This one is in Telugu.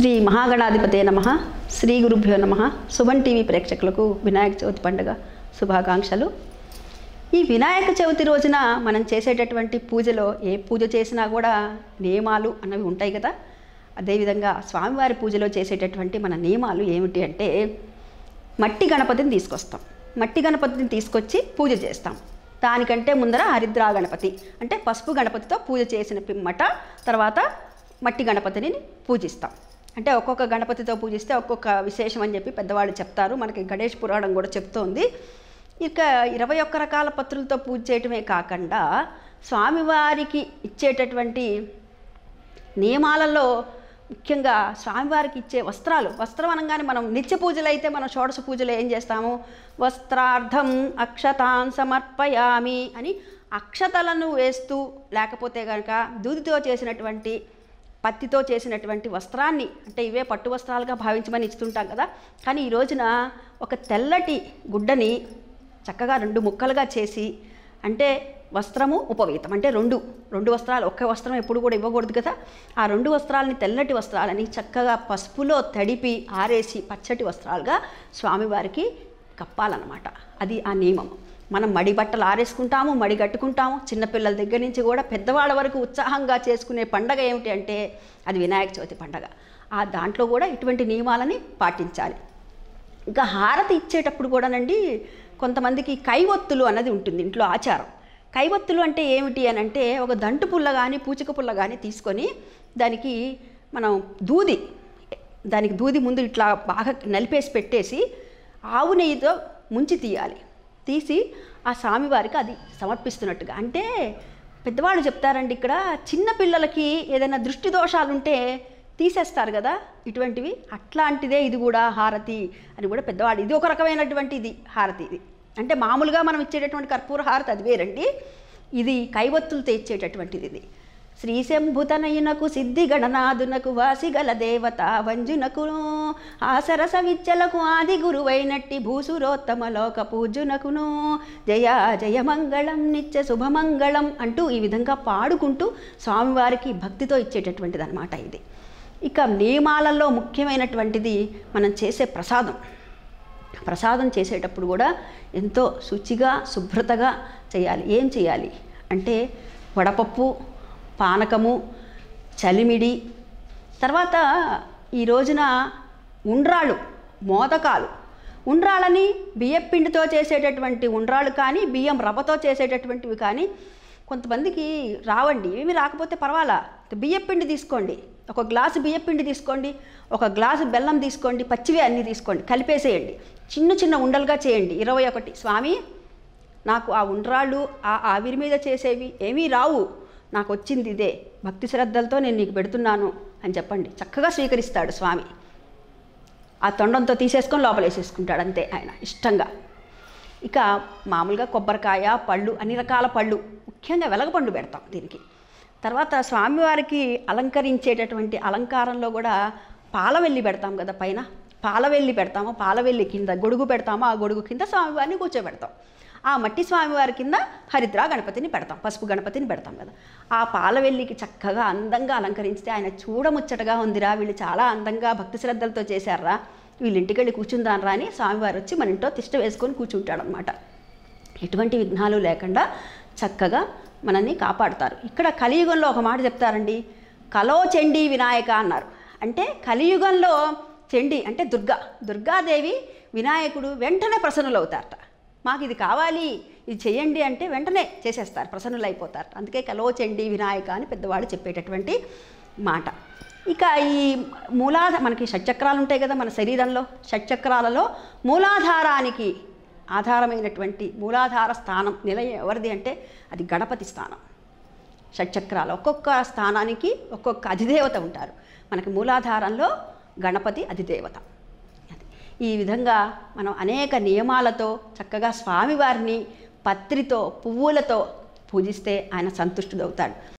శ్రీ మహాగణాధిపతే నమ శ్రీ గురుభ్యో నమ సుభన్ టీవీ ప్రేక్షకులకు వినాయక చవితి పండుగ శుభాకాంక్షలు ఈ వినాయక చవితి రోజున మనం చేసేటటువంటి పూజలో ఏ పూజ చేసినా కూడా నియమాలు అన్నవి ఉంటాయి కదా అదేవిధంగా స్వామివారి పూజలో చేసేటటువంటి మన నియమాలు ఏమిటి అంటే మట్టి గణపతిని తీసుకొస్తాం మట్టి గణపతిని తీసుకొచ్చి పూజ చేస్తాం దానికంటే ముందర హరిద్రా గణపతి అంటే పసుపు గణపతితో పూజ చేసిన పిమ్మట తర్వాత మట్టి గణపతిని పూజిస్తాం అంటే ఒక్కొక్క గణపతితో పూజిస్తే ఒక్కొక్క విశేషం అని చెప్పి పెద్దవాళ్ళు చెప్తారు మనకి గణేష్ పురాణం కూడా చెప్తోంది ఇక ఇరవై ఒక్క రకాల పత్రులతో పూజ చేయటమే కాకుండా స్వామివారికి ఇచ్చేటటువంటి నియమాలలో ముఖ్యంగా స్వామివారికి ఇచ్చే వస్త్రాలు వస్త్రం అనగానే మనం నిత్య పూజలు అయితే మనం షోడశ పూజలు ఏం చేస్తాము వస్త్రార్థం అక్షతాన్ సమర్పయామి అని అక్షతలను వేస్తూ లేకపోతే కనుక దూదితో చేసినటువంటి పత్తితో చేసినటువంటి వస్త్రాన్ని అంటే ఇవే పట్టు వస్త్రాలుగా భావించమని ఇస్తుంటాం కదా కానీ ఈ రోజున ఒక తెల్లటి గుడ్డని చక్కగా రెండు ముక్కలుగా చేసి అంటే వస్త్రము ఉపవీతం అంటే రెండు రెండు వస్త్రాలు ఒక్క వస్త్రం ఎప్పుడు కూడా ఇవ్వకూడదు కదా ఆ రెండు వస్త్రాలని తెల్లటి వస్త్రాలని చక్కగా పసుపులో తడిపి ఆరేసి పచ్చటి వస్త్రాలుగా స్వామివారికి కప్పాలన్నమాట అది ఆ నియమం మనం మడి బట్టలు ఆరేసుకుంటాము మడి కట్టుకుంటాము చిన్నపిల్లల దగ్గర నుంచి కూడా పెద్దవాళ్ళ వరకు ఉత్సాహంగా చేసుకునే పండగ ఏమిటి అంటే అది వినాయక చవితి పండగ ఆ దాంట్లో కూడా ఇటువంటి నియమాలని పాటించాలి ఇంకా హారతి ఇచ్చేటప్పుడు కూడానండి కొంతమందికి కైవత్తులు అన్నది ఉంటుంది ఇంట్లో ఆచారం కైవత్తులు అంటే ఏమిటి అని అంటే ఒక దంటు పుల్ల కానీ పూచిక పుల్ల కానీ తీసుకొని దానికి మనం దూది దానికి దూది ముందు ఇట్లా బాగా నలిపేసి పెట్టేసి ఆవు నెయ్యితో ముంచి తీయాలి తీసి ఆ స్వామివారికి అది సమర్పిస్తున్నట్టుగా అంటే పెద్దవాళ్ళు చెప్తారండి ఇక్కడ చిన్నపిల్లలకి ఏదైనా దృష్టి దోషాలు ఉంటే తీసేస్తారు కదా ఇటువంటివి అట్లాంటిదే ఇది కూడా హారతి అని కూడా పెద్దవాడు ఇది ఒక రకమైనటువంటి ఇది హారతి ఇది అంటే మామూలుగా మనం ఇచ్చేటటువంటి కర్పూర హారతి అది వేరండి ఇది కైవత్తులు తెచ్చేటటువంటిది ఇది శ్రీశంభుతనయునకు గణనాథునకు వాసిగల దేవత వంజునకును ఆసరస విచ్చలకు ఆది గురువైనట్టి భూసురోత్తమ లోక పూజునకును జయ జయమంగళం నిత్య శుభమంగళం అంటూ ఈ విధంగా పాడుకుంటూ స్వామివారికి భక్తితో ఇచ్చేటటువంటిది అనమాట ఇది ఇక నియమాలలో ముఖ్యమైనటువంటిది మనం చేసే ప్రసాదం ప్రసాదం చేసేటప్పుడు కూడా ఎంతో శుచిగా శుభ్రతగా చేయాలి ఏం చేయాలి అంటే వడపప్పు పానకము చలిమిడి తర్వాత ఈ రోజున ఉండ్రాళ్ళు మోదకాలు ఉండ్రాళ్ళని బియ్యం పిండితో చేసేటటువంటి ఉండ్రాళ్ళు కానీ బియ్యం రవ్వతో చేసేటటువంటివి కానీ కొంతమందికి రావండి ఏమి రాకపోతే పర్వాలా బియ్యం పిండి తీసుకోండి ఒక గ్లాసు బియ్యం పిండి తీసుకోండి ఒక గ్లాసు బెల్లం తీసుకోండి పచ్చివి అన్నీ తీసుకోండి కలిపేసేయండి చిన్న చిన్న ఉండలుగా చేయండి ఇరవై ఒకటి స్వామి నాకు ఆ ఉండ్రాళ్ళు ఆ ఆవిరి మీద చేసేవి ఏమీ రావు నాకు వచ్చింది ఇదే భక్తి శ్రద్ధలతో నేను నీకు పెడుతున్నాను అని చెప్పండి చక్కగా స్వీకరిస్తాడు స్వామి ఆ తొండంతో తీసేసుకొని లోపలేసేసుకుంటాడు అంతే ఆయన ఇష్టంగా ఇక మామూలుగా కొబ్బరికాయ పళ్ళు అన్ని రకాల పళ్ళు ముఖ్యంగా వెలగపండు పెడతాం దీనికి తర్వాత స్వామివారికి అలంకరించేటటువంటి అలంకారంలో కూడా పాలవెల్లి పెడతాం కదా పైన పాలవెల్లి పెడతాము పాలవెల్లి కింద గొడుగు పెడతాము ఆ గొడుగు కింద స్వామివారిని కూర్చోబెడతాం ఆ మట్టి స్వామివారి కింద హరిద్రా గణపతిని పెడతాం పసుపు గణపతిని పెడతాం కదా ఆ పాలవెల్లికి చక్కగా అందంగా అలంకరించితే ఆయన చూడముచ్చటగా ఉందిరా వీళ్ళు చాలా అందంగా భక్తి శ్రద్ధలతో చేశారా వీళ్ళింటికి వెళ్ళి కూర్చుందానరా అని స్వామివారు వచ్చి మన ఇంట్లో తిష్ట వేసుకొని కూర్చుంటాడనమాట ఎటువంటి విఘ్నాలు లేకుండా చక్కగా మనల్ని కాపాడుతారు ఇక్కడ కలియుగంలో ఒక మాట చెప్తారండి కలో చండీ వినాయక అన్నారు అంటే కలియుగంలో చండి అంటే దుర్గా దుర్గాదేవి వినాయకుడు వెంటనే ప్రసన్నులవుతారట మాకు ఇది కావాలి ఇది చేయండి అంటే వెంటనే చేసేస్తారు ప్రసన్నులు అయిపోతారు అందుకే కలోచండి వినాయక అని పెద్దవాళ్ళు చెప్పేటటువంటి మాట ఇక ఈ మూలాధ మనకి షట్చక్రాలు ఉంటాయి కదా మన శరీరంలో షట్చక్రాలలో మూలాధారానికి ఆధారమైనటువంటి మూలాధార స్థానం నిలయం ఎవరిది అంటే అది గణపతి స్థానం షట్చక్రాలు ఒక్కొక్క స్థానానికి ఒక్కొక్క అధిదేవత ఉంటారు మనకి మూలాధారంలో గణపతి అధిదేవత ఈ విధంగా మనం అనేక నియమాలతో చక్కగా స్వామివారిని పత్రితో పువ్వులతో పూజిస్తే ఆయన సంతుష్టుడవుతాడు